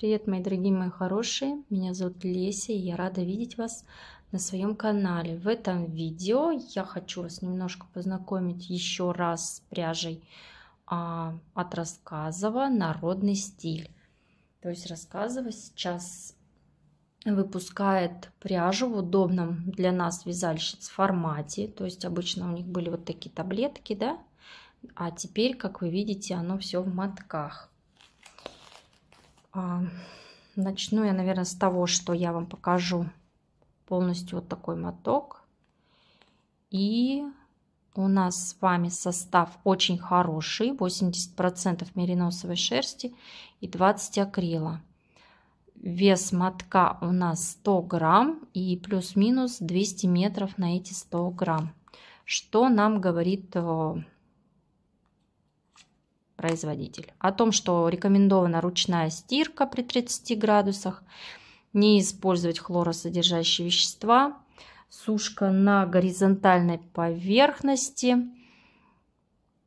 Привет, мои дорогие, мои хорошие! Меня зовут Леся, и я рада видеть вас на своем канале. В этом видео я хочу вас немножко познакомить еще раз с пряжей а, от Рассказова «Народный стиль». То есть Рассказова сейчас выпускает пряжу в удобном для нас вязальщиц формате. То есть обычно у них были вот такие таблетки, да? А теперь, как вы видите, оно все в мотках. А, начну я, наверное, с того, что я вам покажу полностью вот такой моток. И у нас с вами состав очень хороший, 80% мериносовой шерсти и 20 акрила. Вес мотка у нас 100 грамм и плюс-минус 200 метров на эти 100 грамм. Что нам говорит э, производитель. О том, что рекомендована ручная стирка при 30 градусах, не использовать хлоросодержащие вещества, сушка на горизонтальной поверхности,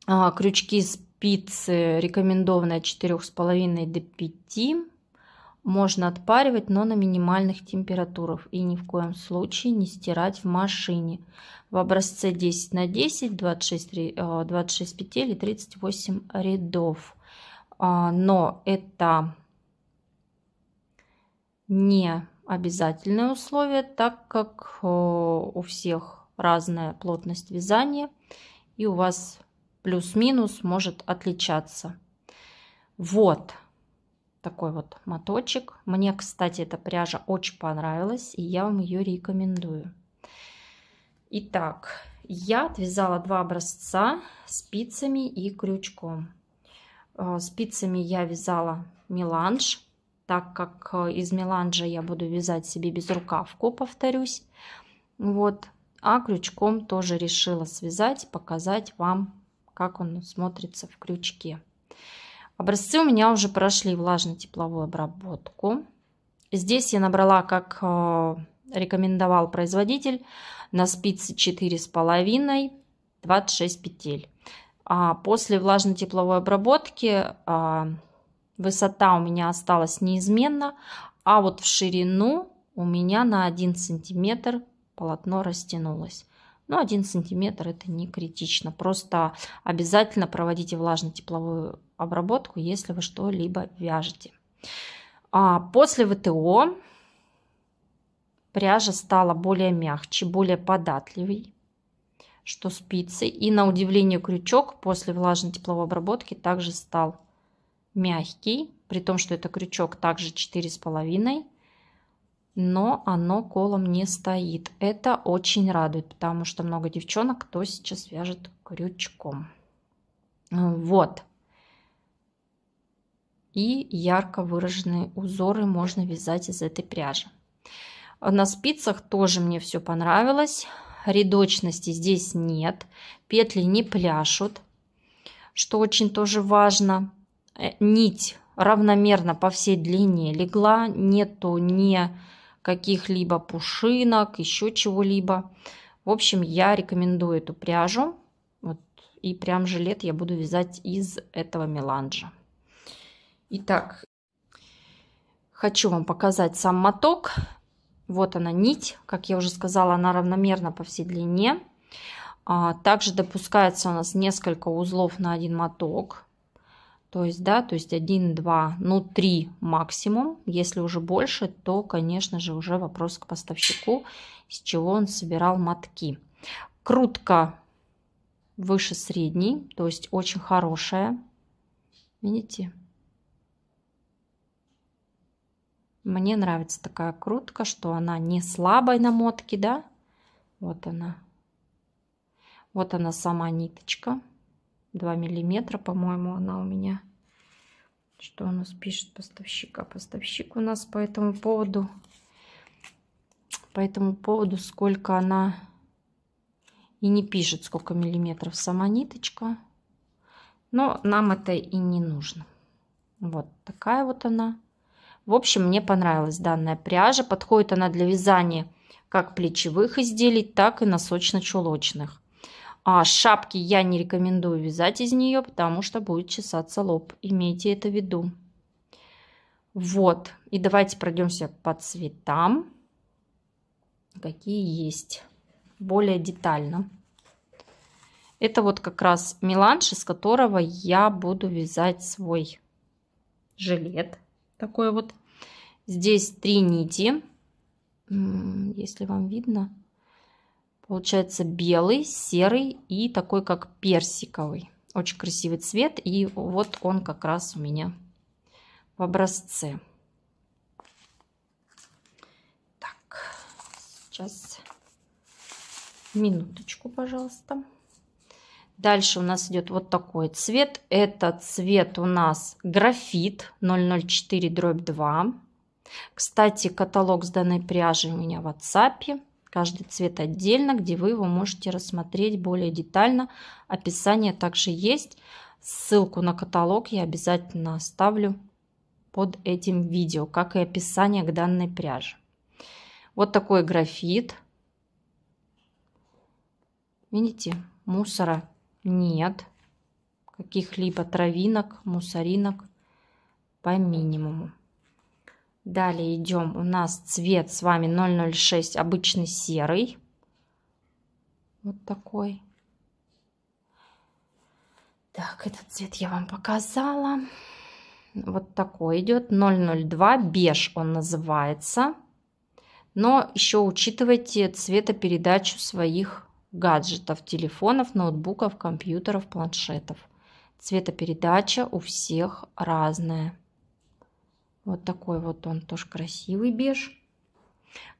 а, крючки спицы рекомендованы от 4,5 до 5 можно отпаривать, но на минимальных температурах и ни в коем случае не стирать в машине. В образце 10 на 10, 26, 26 петель и 38 рядов. А, но это не обязательное условие, так как э, у всех разная плотность вязания и у вас плюс-минус может отличаться. Вот такой вот моточек. Мне, кстати, эта пряжа очень понравилась, и я вам ее рекомендую. Итак, я отвязала два образца спицами и крючком. Э, спицами я вязала меланж, так как э, из меланжа я буду вязать себе безрукавку, повторюсь. Вот. А крючком тоже решила связать, показать вам, как он смотрится в крючке. Образцы у меня уже прошли влажно-тепловую обработку. Здесь я набрала, как э, рекомендовал производитель, на спице 4,5, 26 петель. А после влажно-тепловой обработки а, высота у меня осталась неизменна, а вот в ширину у меня на 1 сантиметр полотно растянулось. Ну, 1 сантиметр это не критично. Просто обязательно проводите влажно-тепловую обработку, если вы что-либо вяжете. А после ВТО пряжа стала более мягче, более податливой, что спицы. И на удивление крючок после влажно-тепловой обработки также стал мягкий, при том, что это крючок также 4,5 но оно колом не стоит. Это очень радует, потому что много девчонок, кто сейчас вяжет крючком. Э, вот. И ярко выраженные узоры можно вязать из этой пряжи. На спицах тоже мне все понравилось. Рядочности здесь нет. Петли не пляшут, что очень тоже важно. Э, нить равномерно по всей длине легла. Нету ни... Не каких-либо пушинок, еще чего-либо. В общем, я рекомендую эту пряжу. Вот, и прям жилет я буду вязать из этого меланжа. Итак, хочу вам показать сам моток. Вот она нить, как я уже сказала, она равномерна по всей длине. А, также допускается у нас несколько узлов на один моток. То есть, да, то есть 1, 2, ну 3 максимум. Если уже больше, то, конечно же, уже вопрос к поставщику, с чего он собирал мотки. Крутка выше средней, то есть очень хорошая. Видите? Мне нравится такая крутка, что она не слабой намотки, да? Вот она. Вот она сама ниточка. 2 миллиметра, по-моему, она у меня. Что у нас пишет поставщик? А поставщик у нас по этому поводу, по этому поводу, сколько она и не пишет, сколько миллиметров сама ниточка. Но нам это и не нужно. Вот такая вот она. В общем, мне понравилась данная пряжа. Подходит она для вязания как плечевых изделий, так и носочно-чулочных. А шапки я не рекомендую вязать из нее, потому что будет чесаться лоб. Имейте это в виду. Вот. И давайте пройдемся по цветам, какие есть, более детально. Это вот как раз меланж, из которого я буду вязать свой жилет. Такой вот. Здесь три нити. Если вам видно. Получается белый, серый и такой как персиковый. Очень красивый цвет. И вот он как раз у меня в образце. Так, сейчас минуточку, пожалуйста. Дальше у нас идет вот такой цвет. Это цвет у нас графит 004 дробь 2. Кстати, каталог с данной пряжи у меня в WhatsApp. Каждый цвет отдельно, где вы его можете рассмотреть более детально. Описание также есть. Ссылку на каталог я обязательно оставлю под этим видео, как и описание к данной пряже. Вот такой графит. Видите, мусора нет. Каких-либо травинок, мусоринок по минимуму. Далее идем, у нас цвет с вами 006, обычный серый. Вот такой. Так, этот цвет я вам показала. Вот такой идет, 002, беж он называется. Но еще учитывайте цветопередачу своих гаджетов, телефонов, ноутбуков, компьютеров, планшетов. Цветопередача у всех разная. Вот такой вот он тоже красивый беж.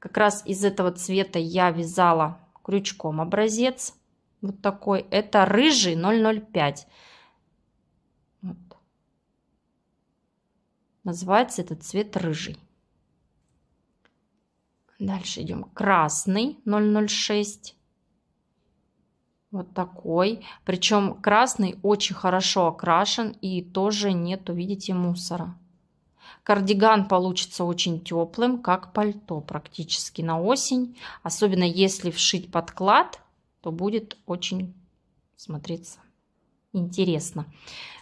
Как раз из этого цвета я вязала крючком образец. Вот такой. Это рыжий 005. Вот. Называется этот цвет рыжий. Дальше идем. Красный 006. Вот такой. Причем красный очень хорошо окрашен и тоже нету, видите, мусора. Кардиган получится очень теплым, как пальто практически на осень. Особенно если вшить подклад, то будет очень смотреться интересно.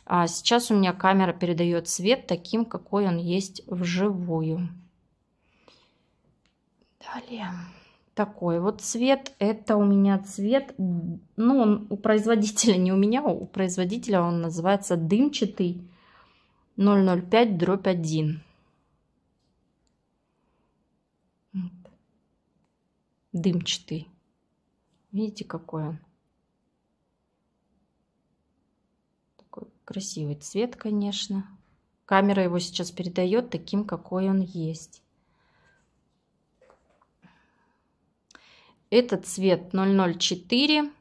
А сейчас у меня камера передает цвет таким, какой он есть вживую. Далее. Такой вот цвет. Это у меня цвет, ну он у производителя, не у меня, а у производителя он называется дымчатый 005 дробь 1. Дымчатый. Видите, какой он? Такой красивый цвет, конечно. Камера его сейчас передает таким, какой он есть. Этот цвет 004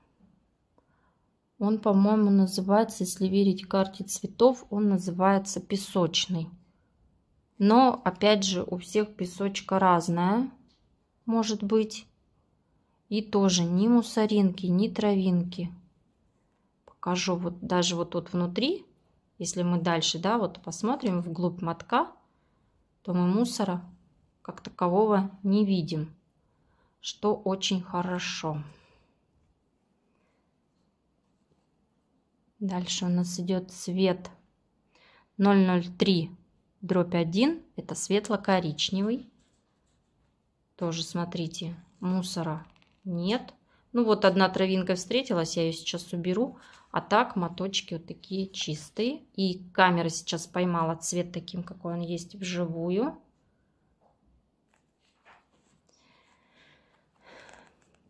он, по-моему, называется, если верить карте цветов, он называется песочный. Но, опять же, у всех песочка разная, может быть. И тоже ни мусоринки, ни травинки. Покажу вот даже вот тут внутри, если мы дальше, да, вот посмотрим вглубь мотка, то мы мусора как такового не видим, что очень хорошо. Дальше у нас идет цвет 003 дробь 1. Это светло-коричневый. Тоже, смотрите, мусора нет. Ну вот одна травинка встретилась, я ее сейчас уберу. А так моточки вот такие чистые. И камера сейчас поймала цвет таким, какой он есть вживую.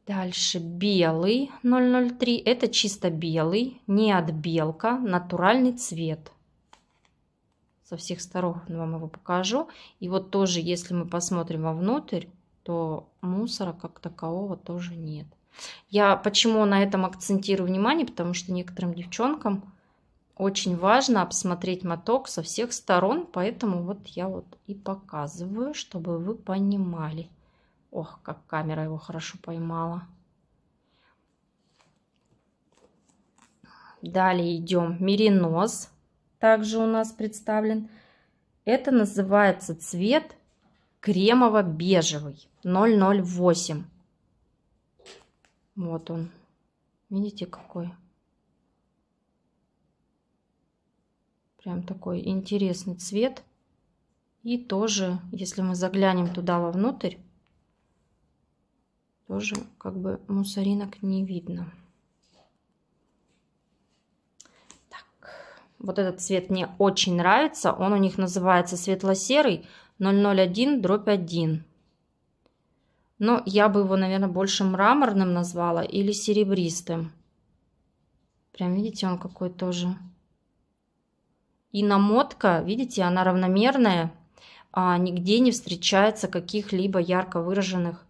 Дальше белый 003. Это чисто белый, не отбелка, натуральный цвет. Со всех сторон вам его покажу. И вот тоже, если мы посмотрим вовнутрь, то мусора как такового тоже нет. Я почему на этом акцентирую внимание, потому что некоторым девчонкам очень важно обсмотреть моток со всех сторон, поэтому вот я вот и показываю, чтобы вы понимали. Ох, как камера его хорошо поймала. Далее идем меринос. Также у нас представлен. Это называется цвет кремово-бежевый 008. Вот он. Видите, какой? Прям такой интересный цвет. И тоже, если мы заглянем туда вовнутрь, тоже как бы мусоринок не видно. Так, вот этот цвет мне очень нравится. Он у них называется светло-серый 001 дробь 1. Но я бы его, наверное, больше мраморным назвала или серебристым. Прям, видите, он какой тоже. И намотка, видите, она равномерная. А нигде не встречается каких-либо ярко выраженных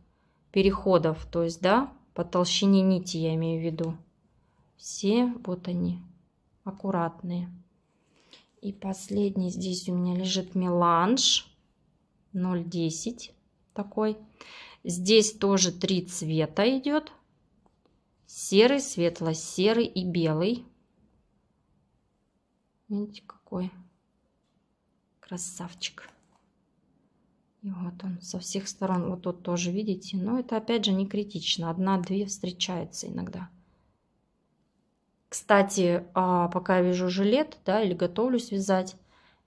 переходов, то есть, да, по толщине нити я имею в виду. Все вот они, аккуратные. И последний здесь у меня лежит меланж 0,10 такой. Здесь тоже три цвета идет. Серый, светло-серый и белый. Видите, какой красавчик. И вот он со всех сторон, вот тут тоже, видите? Но это опять же не критично, одна-две встречается иногда. Кстати, а, пока я вяжу жилет, да, или готовлюсь вязать,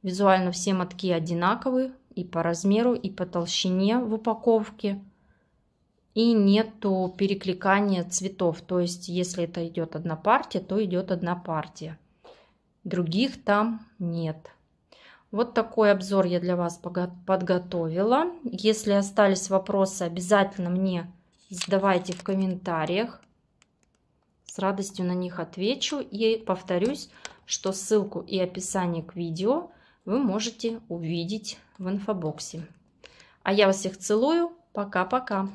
визуально все мотки одинаковые и по размеру, и по толщине в упаковке. И нету перекликания цветов, то есть если это идет одна партия, то идет одна партия. Других там нет. Вот такой обзор я для вас подготовила. Если остались вопросы, обязательно мне задавайте в комментариях. С радостью на них отвечу. И повторюсь, что ссылку и описание к видео вы можете увидеть в инфобоксе. А я вас всех целую. Пока-пока.